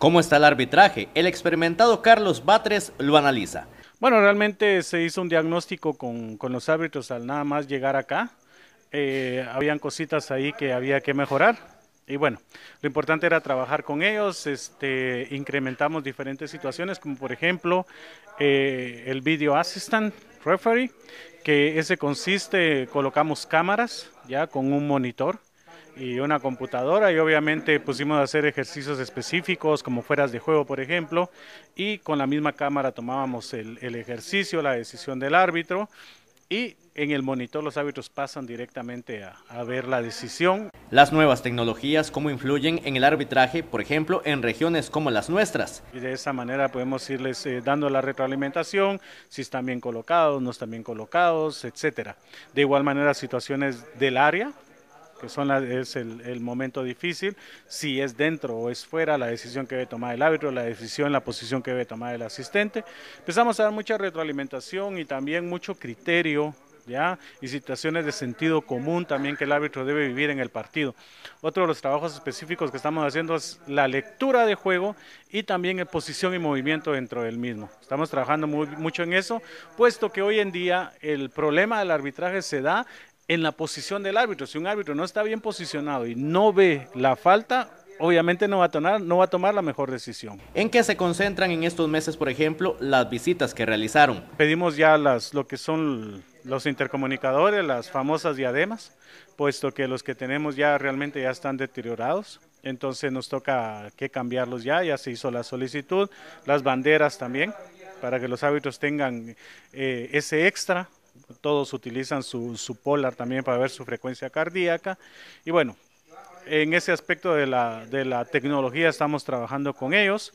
¿Cómo está el arbitraje? El experimentado Carlos Batres lo analiza. Bueno, realmente se hizo un diagnóstico con, los árbitros al nada más llegar acá. Eh, habían cositas ahí que había que mejorar. Y bueno, lo importante era trabajar con ellos, este, incrementamos diferentes situaciones, como por ejemplo eh, el Video Assistant Referee, que ese consiste, colocamos cámaras ya con un monitor y una computadora y obviamente pusimos a hacer ejercicios específicos como fueras de juego por ejemplo y con la misma cámara tomábamos el, ejercicio, la decisión del árbitro y en el monitor los árbitros pasan directamente a, ver la decisión. Las nuevas tecnologías, cómo influyen en el arbitraje, por ejemplo, en regiones como las nuestras. Y de esa manera podemos irles eh, dando la retroalimentación, si están bien colocados, no están bien colocados, etcétera. De igual manera, situaciones del área, que son es el, momento difícil, si es dentro o es fuera, la decisión que debe tomar el árbitro, la decisión, la posición que debe tomar el asistente. Empezamos a dar mucha retroalimentación y también mucho criterio. ¿Ya? y situaciones de sentido común también que el árbitro debe vivir en el partido. Otro de los trabajos específicos que estamos haciendo es la lectura de juego y también el posición y movimiento dentro del mismo. Estamos trabajando mucho en eso, puesto que hoy en día el problema del arbitraje se da en la posición del árbitro. Si un árbitro no está bien posicionado y no ve la falta, obviamente no va, a tomar, la mejor decisión. ¿En qué se concentran en estos meses, por ejemplo, las visitas que realizaron? Pedimos ya las, lo que son los intercomunicadores, las famosas diademas, puesto que los que tenemos ya realmente ya están deteriorados. Entonces nos toca que cambiarlos ya, ya se hizo la solicitud, las banderas también, para que los árbitros tengan eh, ese extra todos utilizan su, su polar también para ver su frecuencia cardíaca. Y bueno, en ese aspecto de la, de la tecnología estamos trabajando con ellos.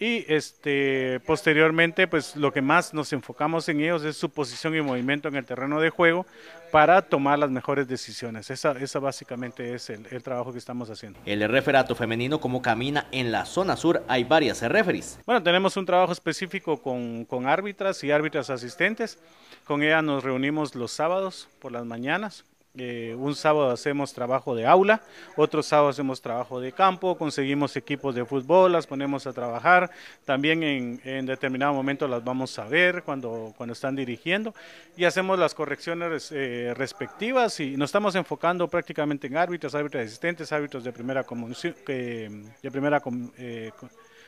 Y este, posteriormente, pues lo que más nos enfocamos en ellos es su posición y movimiento en el terreno de juego para tomar las mejores decisiones. Esa, esa básicamente es el, el trabajo que estamos haciendo. El referato femenino, cómo camina en la zona sur, hay varias referees. Bueno, tenemos un trabajo específico con, con árbitras y árbitras asistentes. Con ellas nos reunimos los sábados por las mañanas eh, un sábado hacemos trabajo de aula, otro sábado hacemos trabajo de campo, conseguimos equipos de fútbol, las ponemos a trabajar, también en, determinado momento las vamos a ver cuando, cuando están dirigiendo y hacemos las correcciones eh, respectivas y nos estamos enfocando prácticamente en árbitros, árbitros asistentes, árbitros de primera comunión. primera eh,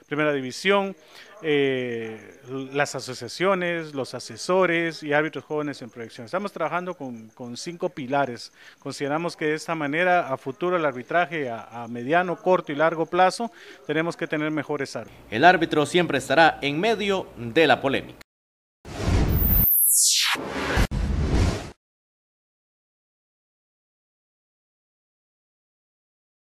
primera división, eh, las asociaciones, los asesores y árbitros jóvenes en proyección. Estamos trabajando con, cinco pilares. Consideramos que de esta manera, a futuro, el arbitraje a, a mediano, corto y largo plazo, tenemos que tener mejores árbitros. El árbitro siempre estará en medio de la polémica.